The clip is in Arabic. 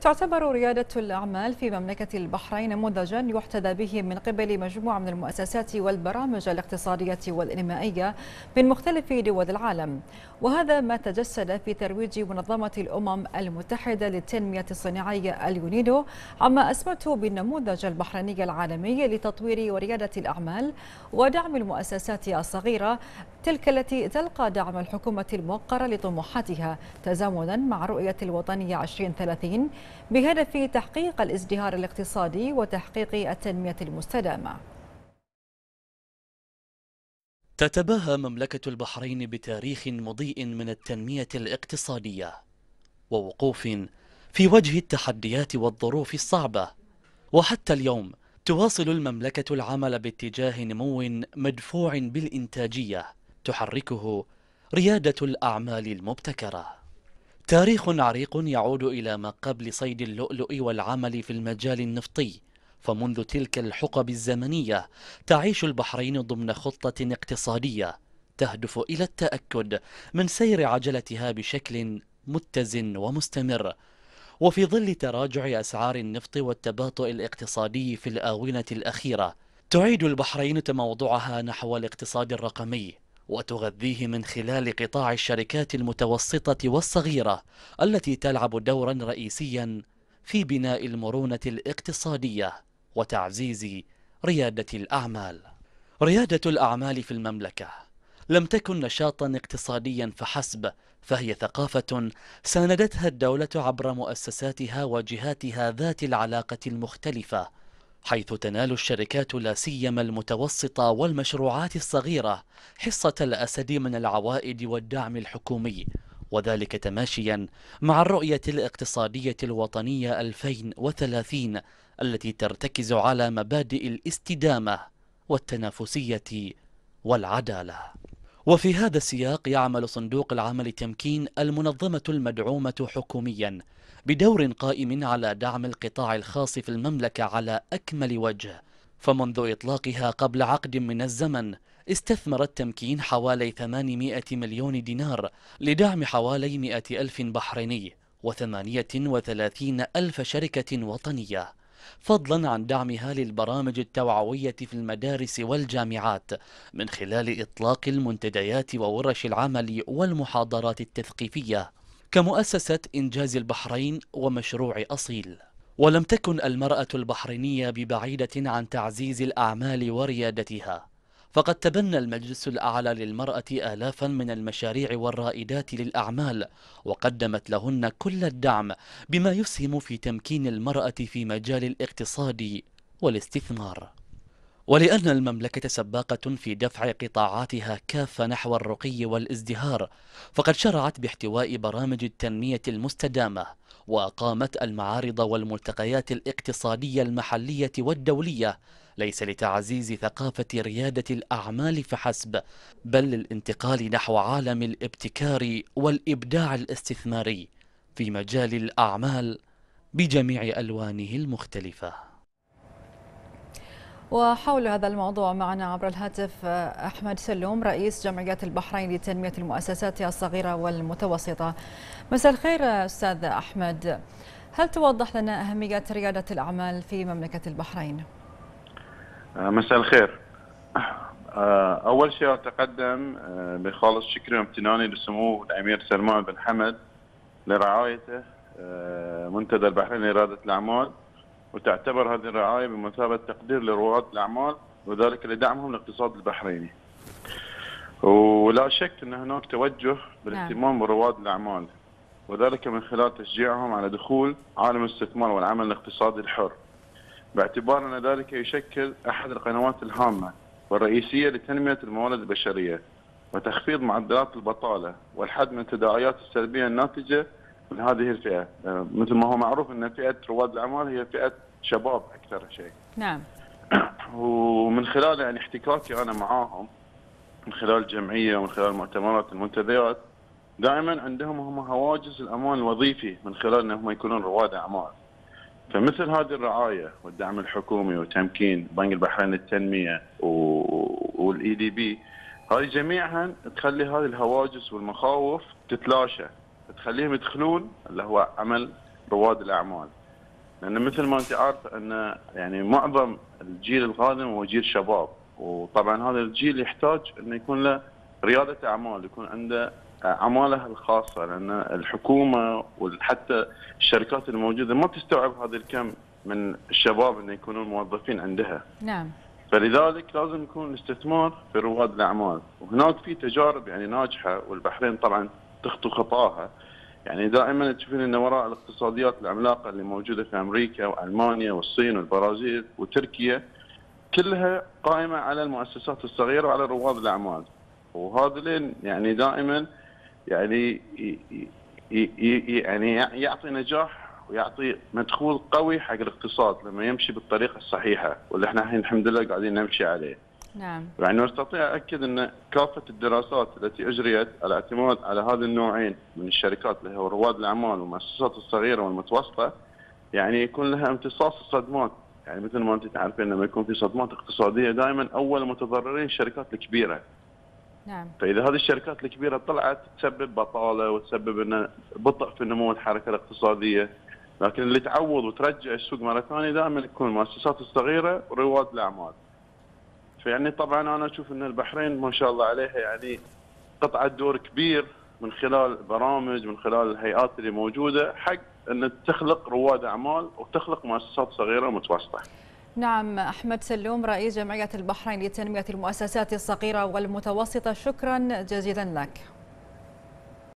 تعتبر ريادة الأعمال في مملكة البحرين نموذجا يحتذى به من قبل مجموعة من المؤسسات والبرامج الاقتصادية والإنمائية من مختلف دول العالم وهذا ما تجسد في ترويج منظمة الأمم المتحدة للتنمية الصناعية اليونيدو عما أسمته بالنموذج البحريني العالمي لتطوير وريادة الأعمال ودعم المؤسسات الصغيرة تلك التي تلقى دعم الحكومة الموقرة لطموحاتها تزامنا مع رؤية الوطنية 2030 بهدف تحقيق الازدهار الاقتصادي وتحقيق التنمية المستدامة تتباهى مملكة البحرين بتاريخ مضيء من التنمية الاقتصادية ووقوف في وجه التحديات والظروف الصعبة وحتى اليوم تواصل المملكة العمل باتجاه نمو مدفوع بالإنتاجية تحركه ريادة الأعمال المبتكرة تاريخ عريق يعود إلى ما قبل صيد اللؤلؤ والعمل في المجال النفطي فمنذ تلك الحقب الزمنية تعيش البحرين ضمن خطة اقتصادية تهدف إلى التأكد من سير عجلتها بشكل متزن ومستمر وفي ظل تراجع أسعار النفط والتباطؤ الاقتصادي في الآونة الأخيرة تعيد البحرين تموضعها نحو الاقتصاد الرقمي وتغذيه من خلال قطاع الشركات المتوسطة والصغيرة التي تلعب دورا رئيسيا في بناء المرونة الاقتصادية وتعزيز ريادة الأعمال ريادة الأعمال في المملكة لم تكن نشاطا اقتصاديا فحسب فهي ثقافة ساندتها الدولة عبر مؤسساتها وجهاتها ذات العلاقة المختلفة حيث تنال الشركات لا سيما المتوسطة والمشروعات الصغيرة حصة الأسد من العوائد والدعم الحكومي وذلك تماشيا مع الرؤية الاقتصادية الوطنية 2030 التي ترتكز على مبادئ الاستدامة والتنافسية والعدالة وفي هذا السياق يعمل صندوق العمل تمكين المنظمة المدعومة حكومياً بدور قائم على دعم القطاع الخاص في المملكة على أكمل وجه فمنذ إطلاقها قبل عقد من الزمن استثمر التمكين حوالي 800 مليون دينار لدعم حوالي 100 ألف بحريني و38 ألف شركة وطنية فضلا عن دعمها للبرامج التوعوية في المدارس والجامعات من خلال إطلاق المنتديات وورش العمل والمحاضرات التثقيفية كمؤسسة إنجاز البحرين ومشروع أصيل ولم تكن المرأة البحرينية ببعيدة عن تعزيز الأعمال وريادتها فقد تبنى المجلس الأعلى للمرأة آلافا من المشاريع والرائدات للأعمال وقدمت لهن كل الدعم بما يسهم في تمكين المرأة في مجال الاقتصاد والاستثمار ولأن المملكة سباقة في دفع قطاعاتها كافة نحو الرقي والازدهار فقد شرعت باحتواء برامج التنمية المستدامة وأقامت المعارض والملتقيات الاقتصادية المحلية والدولية ليس لتعزيز ثقافة ريادة الأعمال فحسب بل للانتقال نحو عالم الابتكار والإبداع الاستثماري في مجال الأعمال بجميع ألوانه المختلفة وحول هذا الموضوع معنا عبر الهاتف آه، أحمد سلوم رئيس جمعية البحرين لتنمية المؤسسات الصغيرة والمتوسطة مساء الخير آه، أستاذ أحمد هل توضح لنا أهمية ريادة الأعمال في مملكة البحرين؟ آه، مساء الخير أول شيء أتقدم بخالص شكري وامتناني لسمو الأمير سلمان بن حمد لرعايته منتدى البحرين لإرادة الأعمال وتعتبر هذه الرعاية بمثابة تقدير لرواد الأعمال وذلك لدعمهم للاقتصاد البحريني ولا شك أن هناك توجه نعم. بالاهتمام برواد الأعمال وذلك من خلال تشجيعهم على دخول عالم الاستثمار والعمل الاقتصادي الحر باعتبار أن ذلك يشكل أحد القنوات الهامة والرئيسية لتنمية الموارد البشرية وتخفيض معدلات البطالة والحد من التداعيات السلبية الناتجة هذه الفئه آه، مثل ما هو معروف ان فئه رواد الاعمال هي فئه شباب اكثر شيء نعم ومن خلال يعني احتكاكي انا معاهم من خلال الجمعيه ومن خلال مؤتمرات المنتديات دائما عندهم هم هواجس الامان الوظيفي من خلال انهم يكونون رواد اعمال فمثل هذه الرعايه والدعم الحكومي وتمكين بنك البحرين للتنميه والاي دي e بي هذه جميعها تخلي هذه الهواجس والمخاوف تتلاشى تخليهم يدخلون اللي هو عمل رواد الاعمال لان مثل ما انت عارف ان يعني معظم الجيل القادم هو جيل شباب وطبعا هذا الجيل يحتاج انه يكون له رياده اعمال يكون عنده اعماله الخاصه لان الحكومه وحتى الشركات الموجوده ما تستوعب هذا الكم من الشباب انه يكونون موظفين عندها. نعم. فلذلك لازم يكون الاستثمار في رواد الاعمال، وهناك في تجارب يعني ناجحه والبحرين طبعا تخطو خطاها يعني دائما تشوفين ان وراء الاقتصاديات العملاقه اللي موجوده في امريكا والمانيا والصين والبرازيل وتركيا كلها قائمه على المؤسسات الصغيره وعلى رواد الاعمال وهذا يعني دائما يعني يعني يعطي نجاح ويعطي مدخول قوي حق الاقتصاد لما يمشي بالطريقه الصحيحه واللي احنا الحمد لله قاعدين نمشي عليه. نعم يعني استطيع اكد ان كافه الدراسات التي اجريت على اعتماد على هذا النوعين من الشركات اللي هو رواد الاعمال والمؤسسات الصغيره والمتوسطه يعني يكون لها امتصاص الصدمات يعني مثل ما انت تعرفين لما يكون في صدمات اقتصاديه دائما اول متضررين الشركات الكبيره نعم فاذا هذه الشركات الكبيره طلعت تسبب بطاله وتسبب ان بطء في نمو الحركه الاقتصاديه لكن اللي تعوض وترجع السوق مره ثانيه دائما يكون المؤسسات الصغيره ورواد الاعمال فيعني طبعا انا اشوف ان البحرين ما شاء الله عليها يعني قطعت دور كبير من خلال برامج من خلال الهيئات اللي موجوده حق ان تخلق رواد اعمال وتخلق مؤسسات صغيره ومتوسطه. نعم احمد سلوم رئيس جمعيه البحرين لتنميه المؤسسات الصغيره والمتوسطه شكرا جزيلا لك.